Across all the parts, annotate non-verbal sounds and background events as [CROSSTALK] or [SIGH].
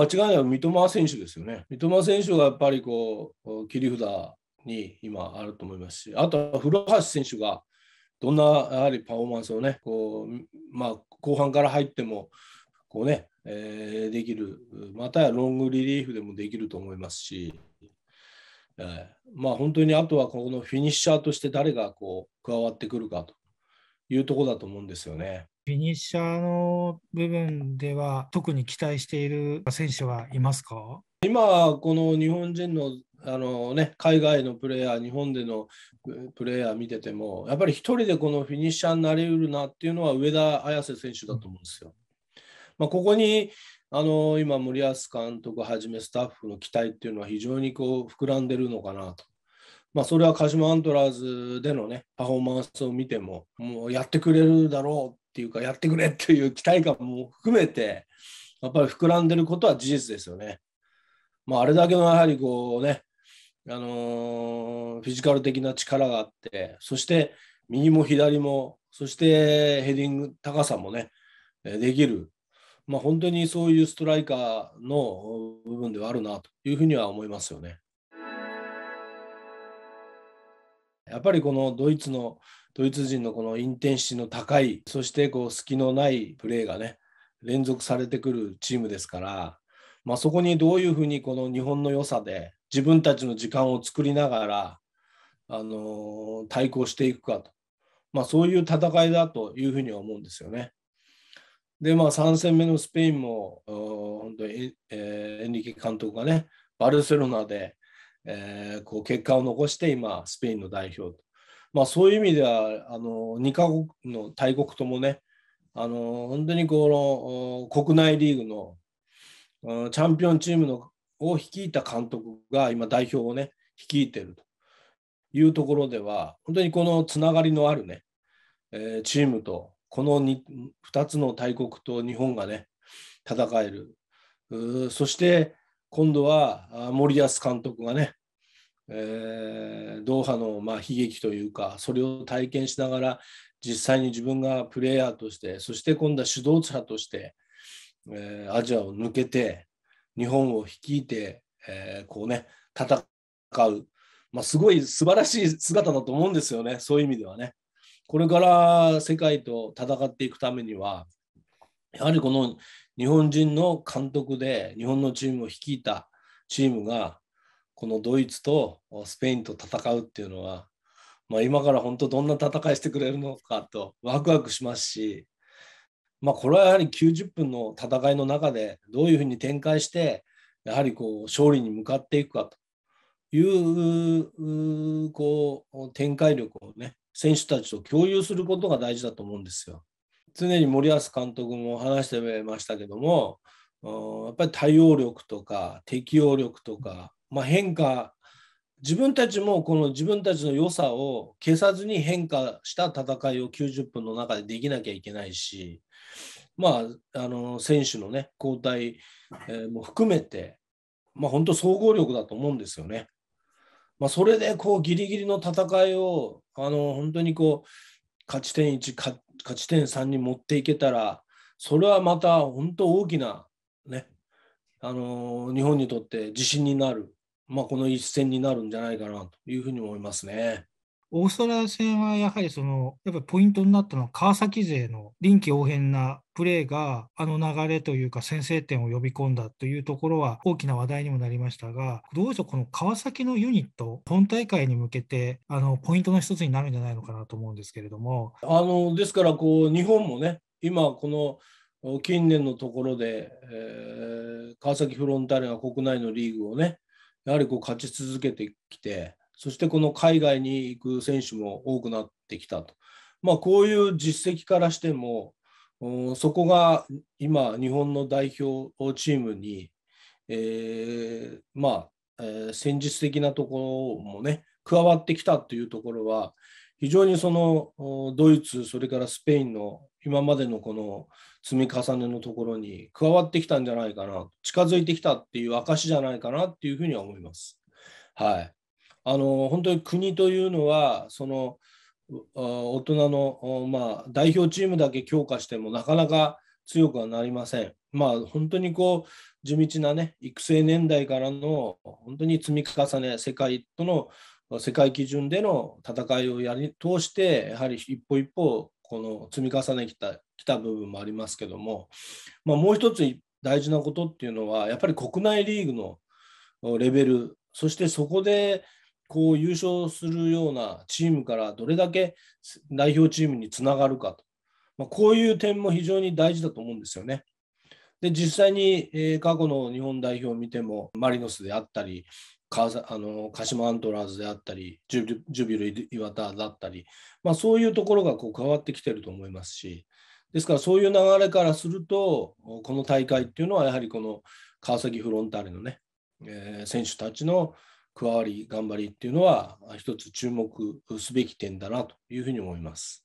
間違いなく三笘選手ですよね。三笘選手がやっぱりこう切り札に今あると思いますし、あとは古橋選手がどんなやはりパフォーマンスをね、こうまあ、後半から入ってもこう、ねえー、できる、またはロングリリーフでもできると思いますし、えー、まあ、本当にあとはこのフィニッシャーとして誰がこう加わってくるかというところだと思うんですよね。フィニッシャーの部分では特に期待している選手はいますか今、この日本人のあの、ね、海外のプレーヤー、日本でのプレーヤー見てても、やっぱり一人でこのフィニッシャーになりうるなっていうのは上田綺世選手だと思うんですよ。まあ、ここにあの今、森保監督はじめスタッフの期待っていうのは非常にこう膨らんでるのかなと。まあ、それは鹿島アントラーズでの、ね、パフォーマンスを見ても、もうやってくれるだろうっていうか、やってくれっていう期待感も含めて、やっぱり膨らんでることは事実ですよね。まあ、あれだけのやはりこうね、あのー、フィジカル的な力があって、そして右も左も、そしてヘディング、高さもね、できる、まあ、本当にそういうストライカーの部分ではあるなというふうには思いますよね。やっぱりこのドイツのドイツ人のこのインテンシティの高い、そしてこう隙のないプレーがね、連続されてくるチームですから、まあ、そこにどういうふうにこの日本の良さで自分たちの時間を作りながら、あのー、対抗していくかと、まあ、そういう戦いだというふうには思うんですよね。で、まあ、3戦目のスペインも、本当に、えエンリケ監督がね、バルセロナで、えー、こう結果を残して今、スペインの代表と。まあ、そういう意味ではあの2か国の大国ともねあの本当にこの国内リーグの、チャンピオンチームのを率いた監督が今代表をね率いてるというところでは本当にこのつながりのあるね、えー、チームとこの 2, 2つの大国と日本がね戦えるそして今度は森保監督がねえー、ドーハのまあ悲劇というかそれを体験しながら実際に自分がプレイヤーとしてそして今度は主導者として、えー、アジアを抜けて日本を率いて、えー、こうね戦う、まあ、すごい素晴らしい姿だと思うんですよねそういう意味ではね。これから世界と戦っていくためにはやはりこの日本人の監督で日本のチームを率いたチームがこのドイツとスペインと戦うっていうのは、まあ、今から本当どんな戦いしてくれるのかとワクワクしますし、まあ、これはやはり90分の戦いの中でどういうふうに展開してやはりこう勝利に向かっていくかというこう展開力をね選手たちと共有することが大事だと思うんですよ。常に森保監督も話してましたけどもやっぱり対応力とか適応力とかまあ、変化自分たちもこの自分たちの良さを消さずに変化した戦いを90分の中でできなきゃいけないし、まあ、あの選手の、ね、交代、えも含めて、まあ、本当総合力だと思うんですよね。まあ、それでこうギリギリの戦いをあの本当にこう勝ち点1勝ち点3に持っていけたらそれはまた本当大きな、ね、あの日本にとって自信になるまあ、この一戦になるんじゃないかなというふうに思いますね。オーストラリア戦はやはりそのやっぱポイントになったのは川崎勢の臨機応変なプレーがあの流れというか先制点を呼び込んだというところは大きな話題にもなりましたがどうでしょうこの川崎のユニット本大会に向けてあのポイントの一つになるんじゃないのかなと思うんですけれどもあのですからこう日本もね今この近年のところで、えー、川崎フロンターレが国内のリーグをねやはりこう勝ち続けてきて、そしてこの海外に行く選手も多くなってきたと、まあ、こういう実績からしても、そこが今、日本の代表チームに、えー、まあ、えー、戦術的なところもね、加わってきたというところは、非常にそのドイツ、それからスペインの今までのこの積み重ねのところに加わってきたんじゃないかな、近づいてきたっていう証じゃないかなっていうふうには思います。はい。あの、本当に国というのは、その、大人の、まあ、代表チームだけ強化してもなかなか強くはなりません。まあ、本当にこう、地道なね、育成年代からの、本当に積み重ね、世界との世界基準での戦いをやり通して、やはり一歩一歩この積み重ねてきたきた部分もありますけども、まあ、もう一つ大事なことっていうのはやっぱり国内リーグのレベルそしてそこでこう優勝するようなチームからどれだけ代表チームにつながるかと、まあ、こういう点も非常に大事だと思うんですよね。で実際に、え過去の日本代表を見てもマリノスであったりあの鹿島アントラーズであったり、ジュビル岩田だったり、まあ、そういうところがこう変わってきてると思いますし、ですからそういう流れからすると、この大会っていうのは、やはりこの川崎フロンターレのね、えー、選手たちの加わり、頑張りっていうのは、一つ注目すべき点だなというふうに思います。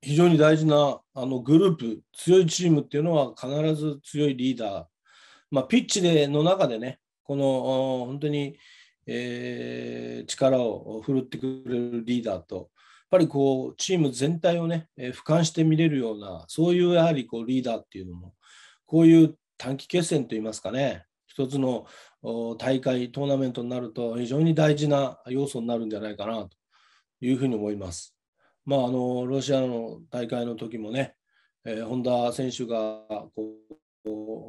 非常に大事なあのグループ、強いチームっていうのは必ず強いリーダー、まあ、ピッチでの中でね、この本当に、えー、力を振るってくれるリーダーと、やっぱりこうチーム全体をね、えー、俯瞰して見れるような、そういうやはりこうリーダーっていうのも、こういう短期決戦といいますかね、一つの大会、トーナメントになると、非常に大事な要素になるんじゃないかなというふうに思います。まあ、あのロシアの大会の時もね、えー、本田選手がこ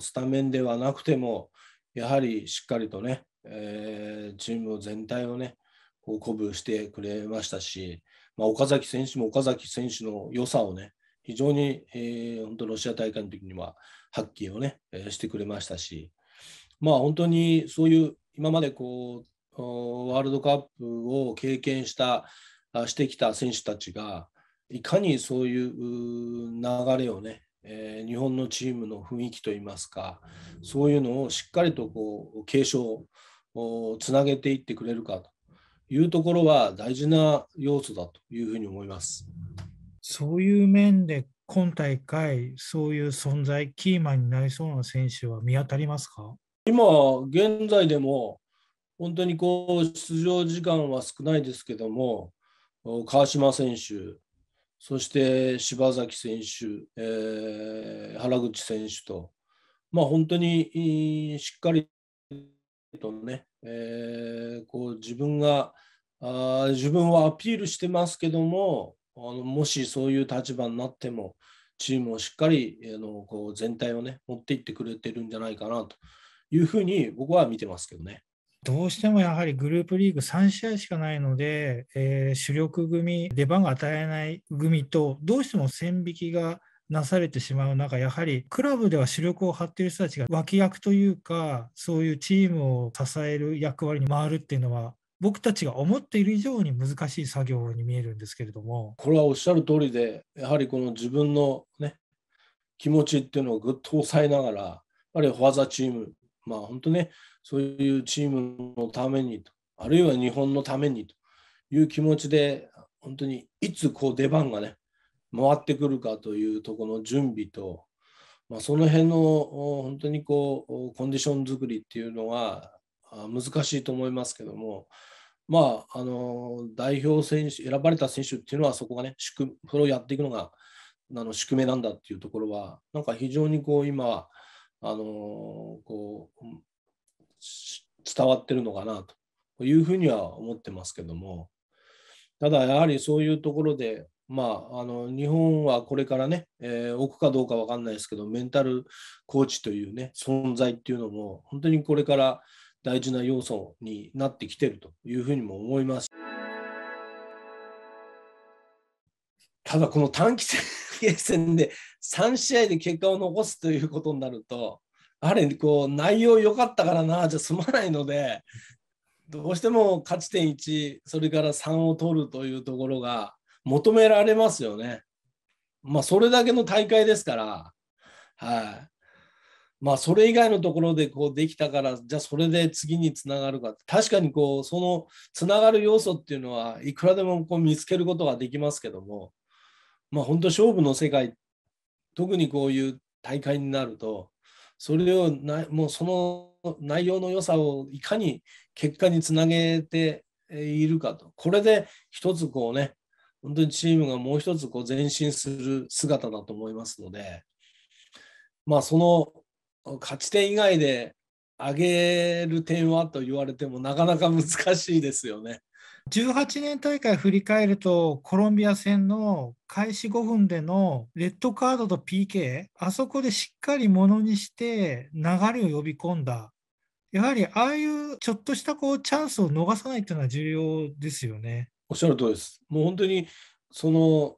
スタメンではなくても、やはりしっかりとね、えー、チーム全体をね、こう鼓舞してくれましたし、まあ、岡崎選手も岡崎選手の良さをね、非常に、えー、本当、ロシア大会の時には発揮をね、えー、してくれましたし、まあ、本当にそういう、今までこう、ワールドカップを経験した、してきた選手たちが、いかにそういう流れをね、えー、日本のチームの雰囲気といいますかそういうのをしっかりとこう継承をつなげていってくれるかというところは大事な要素だというふうに思います。そういう面で今大会、そういう存在、キーマンになりそうな選手は見当たりますか今現在でも本当にこう出場時間は少ないですけども川島選手そして柴崎選手、えー、原口選手と、まあ、本当にしっかりとね、えー、こう自分があ自分はアピールしてますけどもあのもしそういう立場になってもチームをしっかりあのこう全体をね持っていってくれてるんじゃないかなというふうに僕は見てますけどね。どうしてもやはりグループリーグ3試合しかないので、えー、主力組、出番が与えない組と、どうしても線引きがなされてしまう中、やはりクラブでは主力を張っている人たちが脇役というか、そういうチームを支える役割に回るっていうのは、僕たちが思っている以上に難しい作業に見えるんですけれども。これはおっしゃる通りで、やはりこの自分のね、気持ちっていうのをぐっと抑えながら、やっぱりフォアザチームまあ本当ね、そういうチームのためにと、あるいは日本のためにという気持ちで、本当にいつこう出番がね、回ってくるかというところの準備と、まあ、その辺の本当にこうコンディション作りっていうのが難しいと思いますけども、まあ、あの代表選手選ばれた選手っていうのはそこがね宿そをやっていくのがあの宿命なんだっていうところはなんか非常にこう今あの伝わってるのかなというふうには思ってますけどもただやはりそういうところでまあ、あの日本はこれからね、えー、置くかどうか分かんないですけど、メンタルコーチというね、存在っていうのも、本当にこれから大事な要素になってきてるというふうにも思います。ただ、この短期決 [LAUGHS] 戦で3試合で結果を残すということになると、あれこう内容良かったからなじゃ済まないのでどうしても勝ち点1それから3を取るというところが求められますよね。まあそれだけの大会ですから、はい。まあそれ以外のところでこうできたからじゃあそれで次につながるか確かにこうそのつながる要素っていうのはいくらでもこう見つけることができますけどもまあ本当勝負の世界特にこういう大会になるとそれをなもうその内容の良さをいかに結果につなげているかとこれで一つこうね本当にチームがもう一つこう前進する姿だと思いますのでまあその勝ち点以外で上げる点はと言われてもなかなか難しいですよね。18年大会振り返ると、コロンビア戦の開始5分でのレッドカードと PK、あそこでしっかりものにして流れを呼び込んだ。やはりああいうちょっとしたこうチャンスを逃さないというのは重要ですよね。おっしゃる通りです。もう本当にその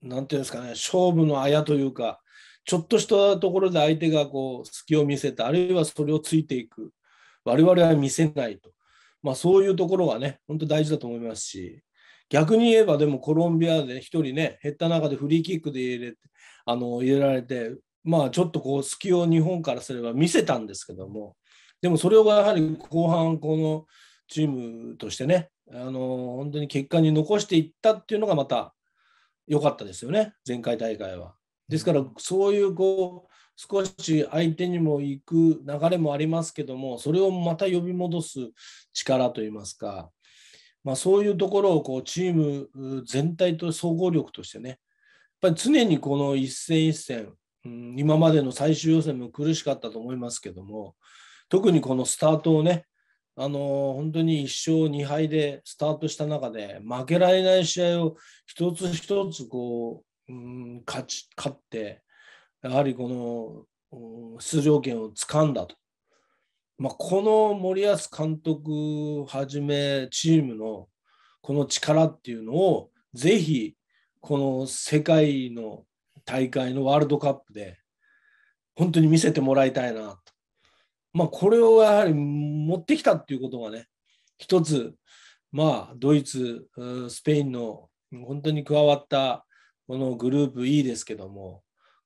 なんていうんですかね、勝負のあやというか、ちょっとしたところで相手がこう隙を見せた、あるいはそれをついていく、我々は見せないと。まあ、そういうところはね、本当大事だと思いますし、逆に言えば、でもコロンビアで1人ね、減った中でフリーキックで入れあの入れられて、まあ、ちょっとこう隙を日本からすれば見せたんですけども、でもそれをやはり後半、このチームとしてね、あの本当に結果に残していったっていうのがまた良かったですよね、前回大会は。ですから、そういうこう少し相手にも行く流れもありますけども、それをまた呼び戻す力といいますか、まあ、そういうところをこうチーム全体と総合力としてね、やっぱり常にこの一戦一戦、うん、今までの最終予選も苦しかったと思いますけども、特にこのスタートをね、あの本当に1勝2敗でスタートした中で、負けられない試合を一つ一つこう、うん、勝ち勝って、やはりこの出場権をつかんだと。まあ、この森保監督はじめチームのこの力っていうのをぜひこの世界の大会のワールドカップで本当に見せてもらいたいなと。まあ、これをやはり持ってきたっていうことがね、一つ、まあ、ドイツ、スペインの本当に加わったこのグループ E ですけども、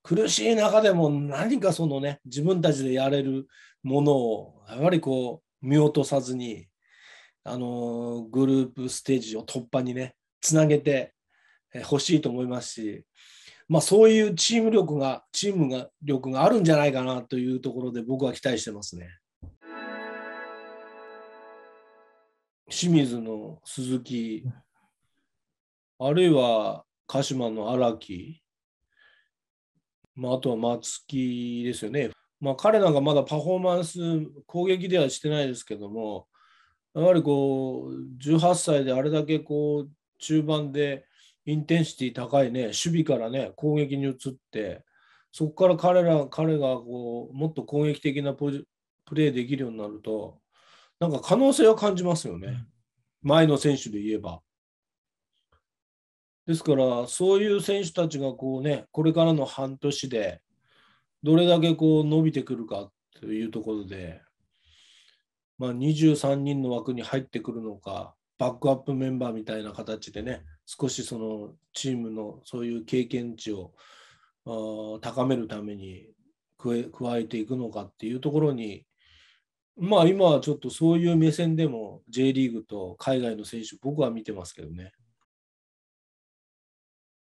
苦しい中でも何かそのね、自分たちでやれるものを、やはりこう、見落とさずに、あの、グループステージを突破にね、つなげてほしいと思いますし、まあ、そういうチーム力が、チームが力があるんじゃないかなというところで僕は期待してますね。清水の鈴木、あるいは鹿島の荒木、まあ、あとは松木ですよね。まあ、彼なんかまだパフォーマンス、攻撃ではしてないですけども、やはりこう、18歳であれだけこう、中盤でインテンシティ高いね、守備からね、攻撃に移って、そこから彼ら、彼がこう、もっと攻撃的なポジプレーできるようになると、なんか可能性は感じますよね。前の選手で言えば。ですから、そういう選手たちがこう、ね、これからの半年でどれだけこう伸びてくるかというところで、まあ、23人の枠に入ってくるのか、バックアップメンバーみたいな形でね、少しそのチームのそういう経験値を高めるために加え加えていくのかっていうところに、まあ今はちょっとそういう目線でも J リーグと海外の選手、僕は見てますけどね。